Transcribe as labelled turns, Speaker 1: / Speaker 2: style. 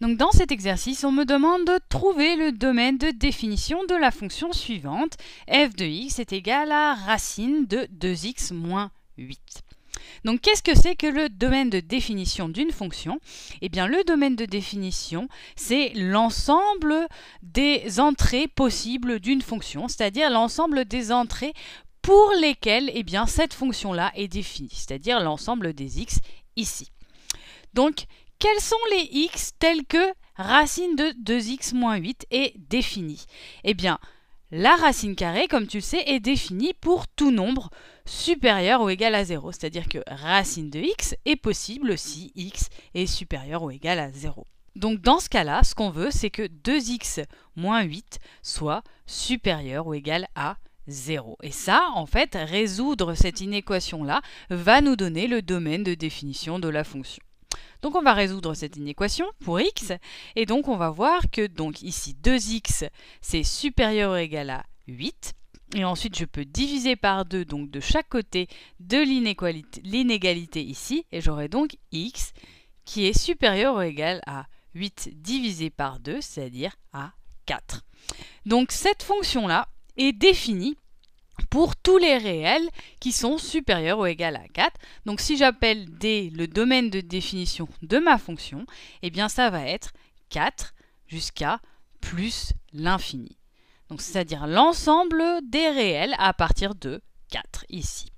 Speaker 1: Donc dans cet exercice, on me demande de trouver le domaine de définition de la fonction suivante. f de x est égal à racine de 2x moins 8. Donc qu'est-ce que c'est que le domaine de définition d'une fonction Eh bien le domaine de définition, c'est l'ensemble des entrées possibles d'une fonction, c'est-à-dire l'ensemble des entrées pour lesquelles eh bien, cette fonction-là est définie, c'est-à-dire l'ensemble des x ici. Donc quels sont les x tels que racine de 2x-8 est définie Eh bien, la racine carrée, comme tu le sais, est définie pour tout nombre supérieur ou égal à 0. C'est-à-dire que racine de x est possible si x est supérieur ou égal à 0. Donc dans ce cas-là, ce qu'on veut, c'est que 2x moins 8 soit supérieur ou égal à 0. Et ça, en fait, résoudre cette inéquation-là va nous donner le domaine de définition de la fonction. Donc on va résoudre cette inéquation pour x, et donc on va voir que donc ici 2x c'est supérieur ou égal à 8, et ensuite je peux diviser par 2 donc de chaque côté de l'inégalité ici, et j'aurai donc x qui est supérieur ou égal à 8 divisé par 2, c'est-à-dire à 4. Donc cette fonction-là est définie pour tous les réels qui sont supérieurs ou égaux à 4. Donc si j'appelle D le domaine de définition de ma fonction, eh bien ça va être 4 jusqu'à plus l'infini. Donc c'est-à-dire l'ensemble des réels à partir de 4 ici.